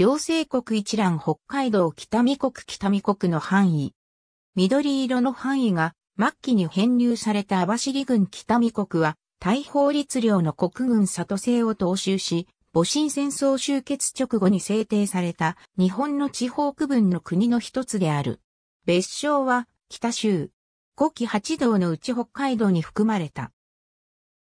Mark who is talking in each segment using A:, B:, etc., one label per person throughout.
A: 両政国一覧北海道北見国北見国の範囲。緑色の範囲が末期に編入された網走軍北見国は、大法律領の国軍里西を踏襲し、戊辰戦争終結直後に制定された日本の地方区分の国の一つである。別称は北州。古期八道のうち北海道に含まれた。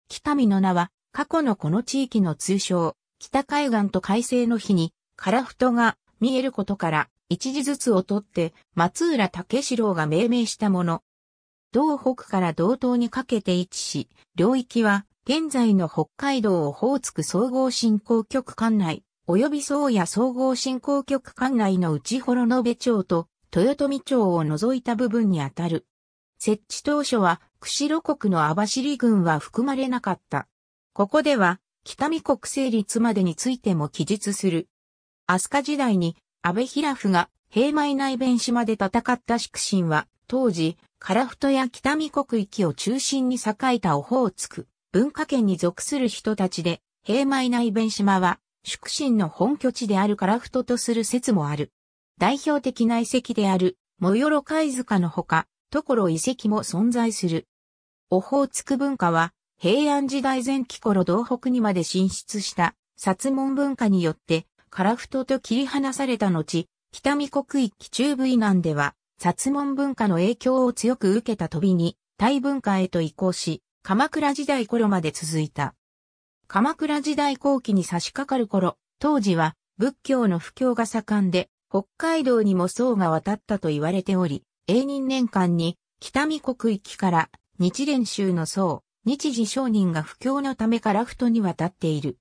A: 北見の名は過去のこの地域の通称、北海岸と快晴の日に樺太が見えることから、一字ずつを取って、松浦武四郎が命名したもの。道北から道東にかけて位置し、領域は、現在の北海道をホーツク総合振興局管内、及び宗谷総合振興局管内の内幌延町と豊富町を除いた部分にあたる。設置当初は、釧路国の網走郡は含まれなかった。ここでは、北見国成立までについても記述する。飛鳥時代に安倍平夫が平米内弁島で戦った宿神は、当時、樺太や北見国域を中心に栄えたオホーツク、文化圏に属する人たちで、平米内弁島は、宿神の本拠地である樺太とする説もある。代表的な遺跡である、もよろ貝塚のほか、ところ遺跡も存在する。オホーツク文化は、平安時代前期頃東北にまで進出した、薩門文化によって、樺太と切り離された後、北見国域中部以南では、薩門文化の影響を強く受けた飛びに、大文化へと移行し、鎌倉時代頃まで続いた。鎌倉時代後期に差し掛かる頃、当時は仏教の布教が盛んで、北海道にも僧が渡ったと言われており、永仁年間に北見国域から日蓮宗の僧、日時商人が布教のためカラフトに渡っている。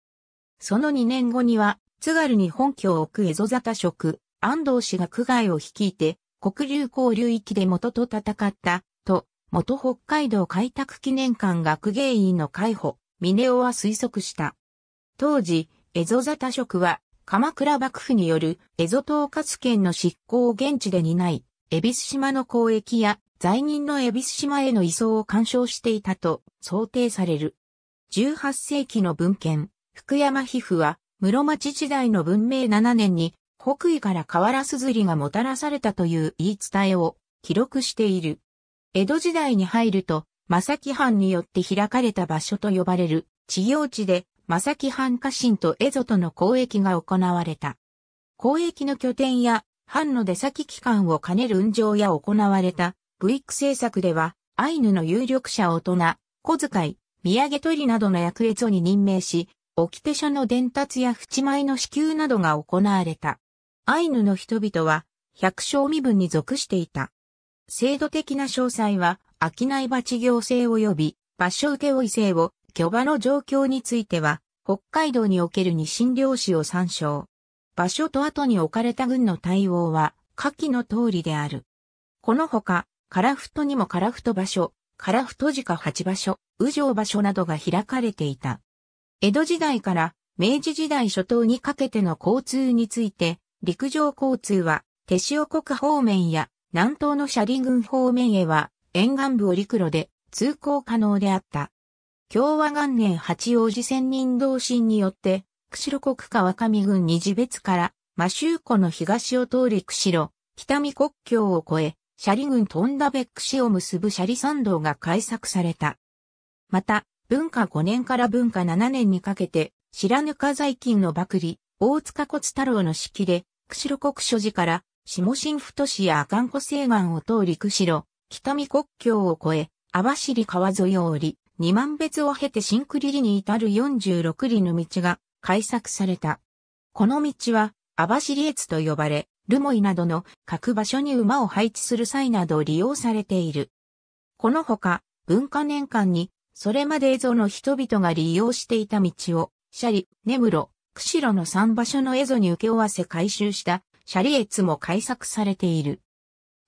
A: その2年後には津軽に本拠を置く戸沙汰職、安藤氏が区外を率いて、国流交流域で元と戦った、と、元北海道開拓記念館学芸員の海保、峰尾は推測した。当時、戸沙汰職は、鎌倉幕府による江戸統括権の執行を現地で担い、恵比寿島の交易や在任の恵比寿島への移送を干渉していたと想定される。18世紀の文献、福山皮膚は、室町時代の文明7年に北緯から河原硯がもたらされたという言い伝えを記録している。江戸時代に入ると、正木藩によって開かれた場所と呼ばれる地行地で正木藩家臣と江戸との交易が行われた。交易の拠点や藩の出先機関を兼ねる運上や行われたブイック政策ではアイヌの有力者大人、小遣い、土産取りなどの役越をに任命し、掟書の伝達や淵前の支給などが行われた。アイヌの人々は、百姓身分に属していた。制度的な詳細は、商い鉢行政及び、場所請負制を、巨場の状況については、北海道における二診領史を参照。場所と後に置かれた軍の対応は、下記の通りである。このほか、フトにもフト場所、フト、地下八場所、右上場所などが開かれていた。江戸時代から明治時代初頭にかけての交通について、陸上交通は、手塩国方面や南東の車輪郡方面へは沿岸部を陸路で通行可能であった。共和元年八王子仙人同心によって、釧路国川上郡二次別から摩周湖の東を通り釧路、北見国境を越え、シャリ郡トンダベック市を結ぶシャリ山道が開削された。また、文化5年から文化7年にかけて、白糠在勤の幕利、大塚骨太郎の式で、釧路国所寺から、下新太市や阿寒湖西岸を通り釧路、北見国境を越え、網走川沿いを降り、二万別を経て新栗里に至る46里の道が開削された。この道は、網走越と呼ばれ、留萌などの各場所に馬を配置する際など利用されている。このほか、文化年間にそれまでエゾの人々が利用していた道を、シャリ、根室、シ路の3場所のエゾに請け負わせ改修したシャリ越も改作されている。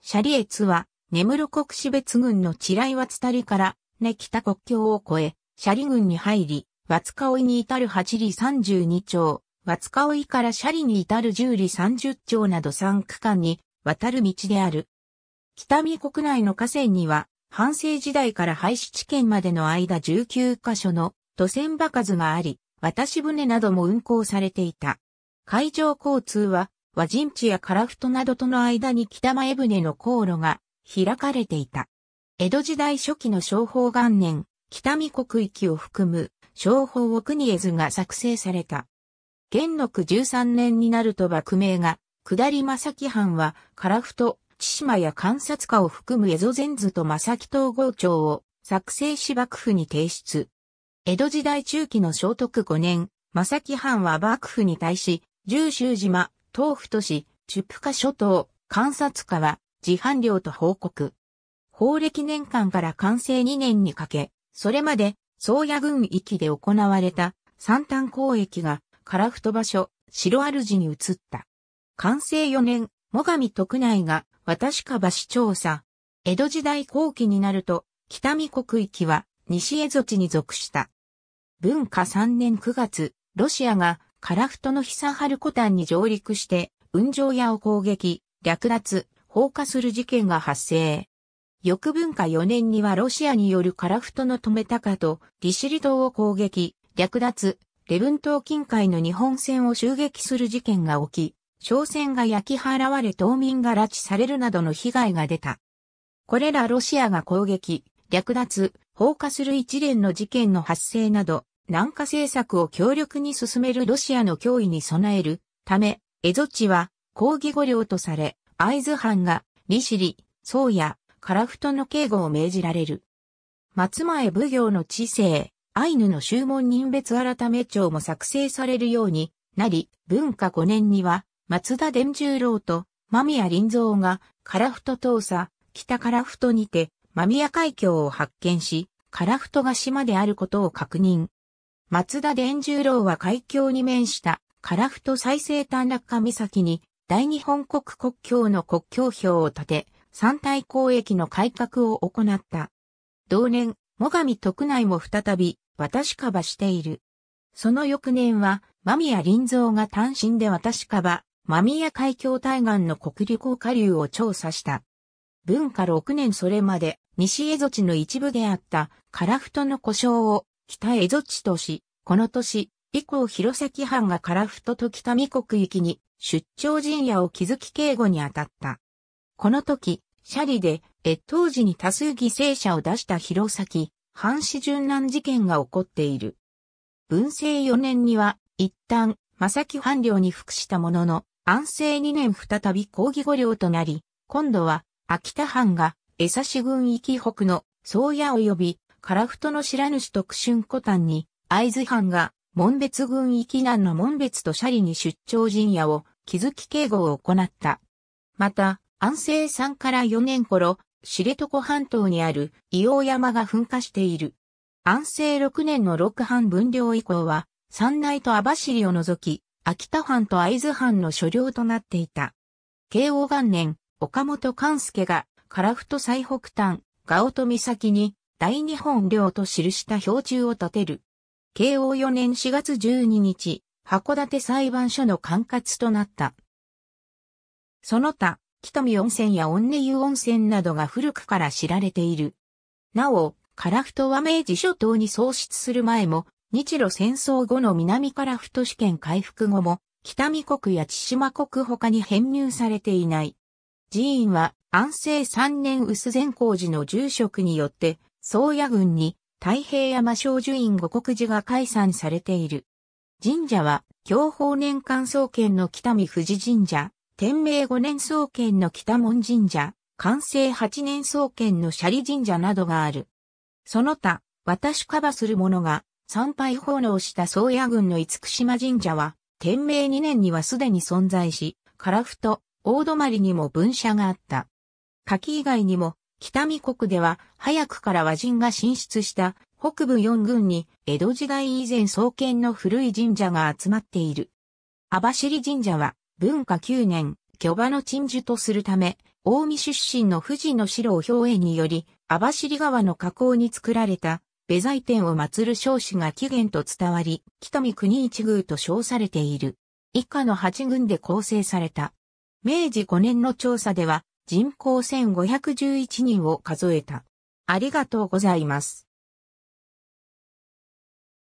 A: シャリ越は、根室国士別軍の地雷ツタリから、ね北国境を越え、シャリ軍に入り、和塚追に至る8里32町、和塚追からシャリに至る10里30町など3区間に渡る道である。北見国内の河川には、半生時代から廃止地検までの間19カ所の渡船場数があり、渡し船なども運航されていた。海上交通は、和人地や樺太などとの間に北前船の航路が開かれていた。江戸時代初期の商法元年、北見国域を含む商法を国絵図が作成された。元禄13年になると幕名が、下り正木藩は樺太千島や観察家を含む江戸前図と正木統合庁を作成し幕府に提出。江戸時代中期の聖徳5年、正木藩は幕府に対し、十州島、東府都市、チュプカ諸島、観察家は自販料と報告。法暦年間から完成2年にかけ、それまで、宗谷郡域で行われた三端交易が、樺太場所、白主に移った。完成4年、最上徳内が私か橋調査。江戸時代後期になると、北見国域は西江夷地に属した。文化3年9月、ロシアがカラフトの久春古丹に上陸して、雲上屋を攻撃、略奪、放火する事件が発生。翌文化4年にはロシアによるカラフトの止めたかと、利尻島を攻撃、略奪、レブン島近海の日本船を襲撃する事件が起き、商船が焼き払われ島民が拉致されるなどの被害が出た。これらロシアが攻撃、略奪、放火する一連の事件の発生など、南下政策を強力に進めるロシアの脅威に備えるため、エゾ地は抗議語領とされ、合図藩が利尻、宗谷、樺太の警護を命じられる。松前奉行の知性、アイヌの宗門人別改め帳も作成されるようになり、文化5年には松田伝十郎と間宮林蔵が樺太遠佐、北樺太にて間宮海峡を発見し、樺太が島であることを確認。松田伝十郎は海峡に面した樺太再生短絡化岬に大日本国国境の国境標を立て、三大交易の改革を行った。同年、最上徳内も再び渡しかばしている。その翌年は、間宮林蔵が単身で渡しかば、間宮海峡対岸の国立江下流を調査した。文化6年それまで西江戸地の一部であったフトの故障を北江戸地とし、この年以降弘前藩がフトと北見国行きに出張陣屋を築き警護に当たった。この時、シャリで越冬時に多数犠牲者を出した弘前、藩士殉難事件が起こっている。文政4年には一旦、正木藩領に服したものの、安政2年再び抗議御領となり、今度は秋田藩が江差郡域北の宗谷及び樺太の白主徳春古丹に、会津藩が門別郡域南の門別と斜里に出張陣屋を築き警護を行った。また、安政3から4年頃、知床半島にある伊王山が噴火している。安政6年の六藩分領以降は、山内と網走を除き、秋田藩と会津藩の所領となっていた。慶応元年、岡本勘助が、樺太最北端、ガオト岬に、大日本領と記した標柱を建てる。慶応4年4月12日、函館裁判所の管轄となった。その他、北見温泉や恩根湯温泉などが古くから知られている。なお、樺太は明治初頭に創出する前も、日露戦争後の南か樺太市圏回復後も、北見国や千島国他に編入されていない。寺院は安政三年薄善光寺の住職によって、宗谷郡に太平山小樹院五国寺が解散されている。神社は、享保年間創建の北見富士神社、天明五年創建の北門神社、完成八年創建の斜里神社などがある。その他、私カバする者が、参拝奉納した宗谷郡の厳島神社は、天明2年にはすでに存在し、樺太、大泊にも分社があった。柿以外にも、北見国では早くから和人が進出した北部四郡に江戸時代以前創建の古い神社が集まっている。網走神社は文化9年、巨場の鎮守とするため、大見出身の富士の城を表現により、網走川の河口に作られた弁財天を祀る少子が起源と伝わり、北見国一宮と称されている。以下の八軍で構成された。明治5年の調査では、人口1511人を数えた。ありがとうございます。